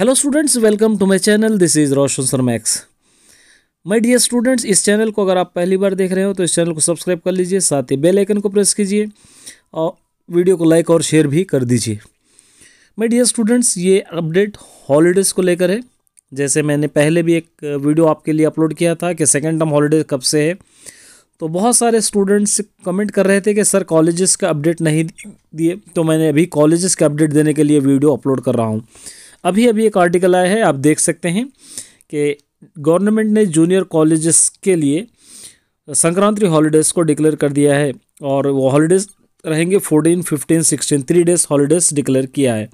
hello students welcome to my channel this is Roshan sir Max my dear students इस channel को अगर आप पहली बार देख रहे हो तो इस चैनल को सब्सक्राइब कर लीजिए साथ ही बेल आइकन को प्रेस कीजिए और वीडियो को लाइक और शेयर भी कर दीजिए माय डियर स्टूडेंट्स ये अपडेट हॉलीडेज़ को लेकर है जैसे मैंने पहले भी एक वीडियो आपके लिए अपलोड किया था कि सेकेंड टर्म हॉलीडे कब से है तो बहुत सारे स्टूडेंट्स कमेंट कर रहे थे कि सर कॉलेजेस का अपडेट नहीं दिए तो मैंने अभी कॉलेजेस का अपडेट देने के लिए वीडियो अपलोड कर रहा हूँ अभी अभी एक आर्टिकल आया है आप देख सकते हैं कि गवर्नमेंट ने जूनियर कॉलेजेस के लिए संक्रांति हॉलीडेज़ को डिक्लेयर कर दिया है और वो हॉलीडेज़ रहेंगे fourteen fifteen sixteen three days holidays declare किया है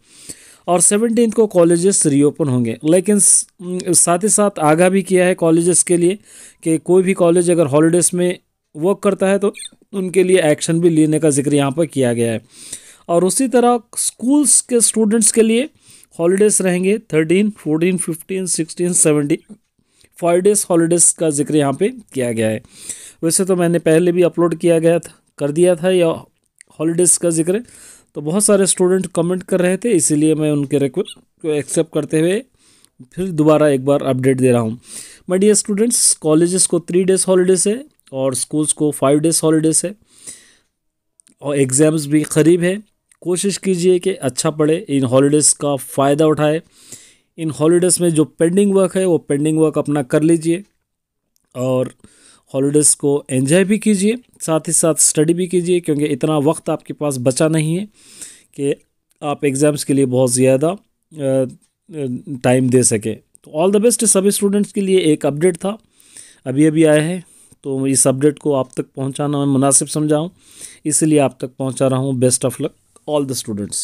और सेवनटीन को कॉलेजेस रीओपन होंगे लेकिन साथ ही साथ आगाह भी किया है कॉलेजेस के लिए कि कोई भी कॉलेज अगर हॉलीडेज़ में वर्क करता है तो उनके लिए एक्शन भी लेने का जिक्र यहाँ पर किया गया है और उसी तरह स्कूल्स के स्टूडेंट्स के लिए हॉलीडेज़ रहेंगे thirteen fourteen fifteen sixteen seventeen five days holidays का जिक्र यहाँ पे किया गया है वैसे तो मैंने पहले भी अपलोड किया गया था कर दिया था या हॉलीडेज़ का जिक्र तो बहुत सारे स्टूडेंट कमेंट कर रहे थे इसीलिए मैं उनके रिक्वेस्ट को एक्सेप्ट करते हुए फिर दोबारा एक बार अपडेट दे रहा हूँ मैं डी स्टूडेंट्स कॉलेजेस को थ्री डेज हॉलीडेज़ है और स्कूल्स को फाइव डेज हॉलीडेज़ है और एग्ज़ाम्स भी करीब है कोशिश कीजिए कि अच्छा पढ़े इन हॉलीडेज़ का फ़ायदा उठाए इन हॉलीडेज़ में जो पेंडिंग वर्क है वो पेंडिंग वर्क अपना कर लीजिए और हॉलीडेज़ को एंजॉय भी कीजिए साथ ही साथ स्टडी भी कीजिए क्योंकि इतना वक्त आपके पास बचा नहीं है कि आप एग्ज़ाम्स के लिए बहुत ज़्यादा टाइम दे सकें तो ऑल द बेस्ट सभी स्टूडेंट्स के लिए एक अपडेट था अभी अभी आया है तो इस अपडेट को आप तक पहुंचाना मैं मुनासिब समझाऊँ इसलिए आप तक पहुंचा रहा हूँ best of luck all the students